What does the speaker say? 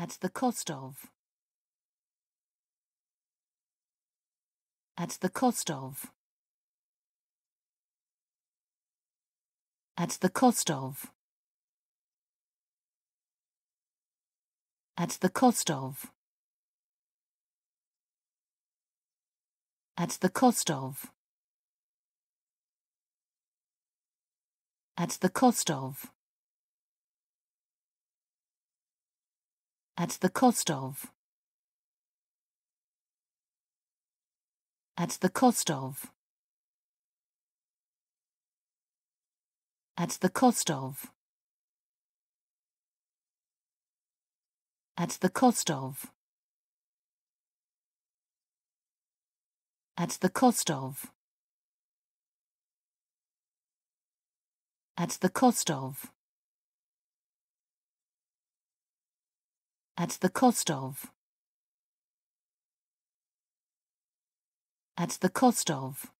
At the cost of. At the cost of. At the cost of. At the cost of. At the cost of. At the cost of. At the cost of. At the cost of. At the cost of. At the cost of. At the cost of. At the cost of. At the cost of. At the cost of.